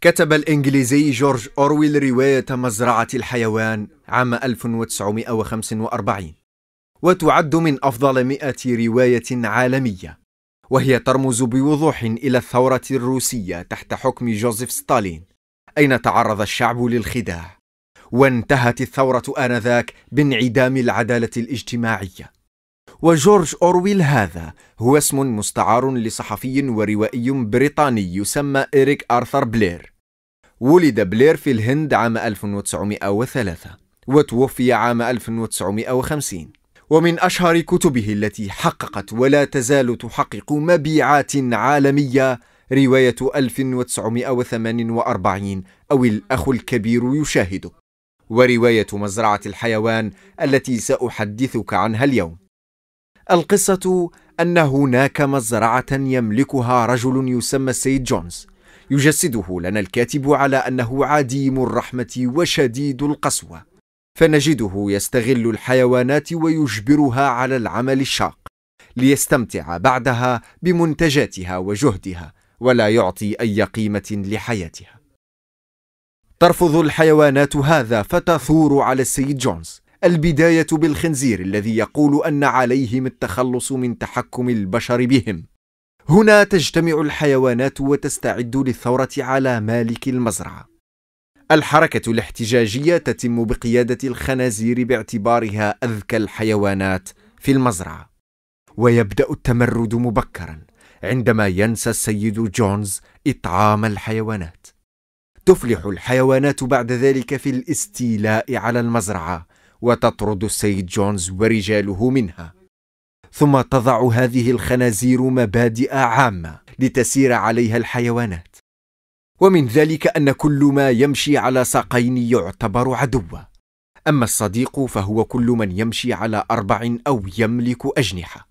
كتب الإنجليزي جورج أورويل رواية مزرعة الحيوان عام 1945 وتعد من أفضل مئة رواية عالمية وهي ترمز بوضوح إلى الثورة الروسية تحت حكم جوزيف ستالين أين تعرض الشعب للخداع وانتهت الثورة آنذاك بانعدام العدالة الاجتماعية وجورج أورويل هذا هو اسم مستعار لصحفي وروائي بريطاني يسمى إريك آرثر بلير ولد بلير في الهند عام 1903 وتوفي عام 1950 ومن أشهر كتبه التي حققت ولا تزال تحقق مبيعات عالمية رواية 1948 أو الأخ الكبير يشاهده ورواية مزرعة الحيوان التي سأحدثك عنها اليوم القصة أن هناك مزرعة يملكها رجل يسمى السيد جونز يجسده لنا الكاتب على أنه عديم الرحمة وشديد القسوة فنجده يستغل الحيوانات ويجبرها على العمل الشاق ليستمتع بعدها بمنتجاتها وجهدها ولا يعطي أي قيمة لحياتها ترفض الحيوانات هذا فتثور على السيد جونز البداية بالخنزير الذي يقول أن عليهم التخلص من تحكم البشر بهم هنا تجتمع الحيوانات وتستعد للثورة على مالك المزرعة الحركة الاحتجاجية تتم بقيادة الخنازير باعتبارها أذكى الحيوانات في المزرعة ويبدأ التمرد مبكرا عندما ينسى السيد جونز إطعام الحيوانات تفلح الحيوانات بعد ذلك في الاستيلاء على المزرعة وتطرد السيد جونز ورجاله منها ثم تضع هذه الخنازير مبادئ عامه لتسير عليها الحيوانات ومن ذلك ان كل ما يمشي على ساقين يعتبر عدوا اما الصديق فهو كل من يمشي على اربع او يملك اجنحه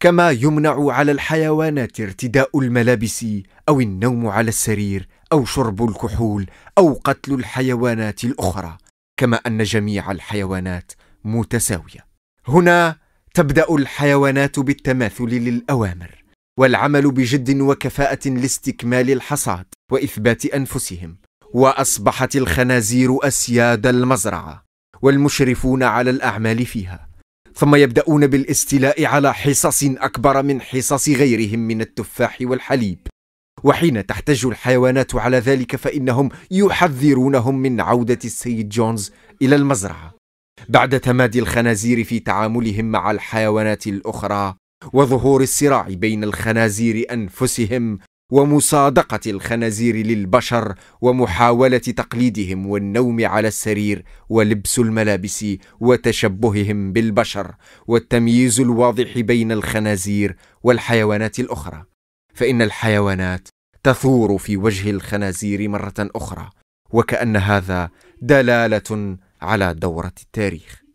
كما يمنع على الحيوانات ارتداء الملابس او النوم على السرير او شرب الكحول او قتل الحيوانات الاخرى كما ان جميع الحيوانات متساويه هنا تبدا الحيوانات بالتماثل للاوامر والعمل بجد وكفاءه لاستكمال الحصاد واثبات انفسهم واصبحت الخنازير اسياد المزرعه والمشرفون على الاعمال فيها ثم يبداون بالاستيلاء على حصص اكبر من حصص غيرهم من التفاح والحليب وحين تحتج الحيوانات على ذلك فإنهم يحذرونهم من عودة السيد جونز إلى المزرعة بعد تمادي الخنازير في تعاملهم مع الحيوانات الأخرى وظهور الصراع بين الخنازير أنفسهم ومصادقة الخنازير للبشر ومحاولة تقليدهم والنوم على السرير ولبس الملابس وتشبههم بالبشر والتمييز الواضح بين الخنازير والحيوانات الأخرى فإن الحيوانات تثور في وجه الخنازير مره اخرى وكان هذا دلاله على دوره التاريخ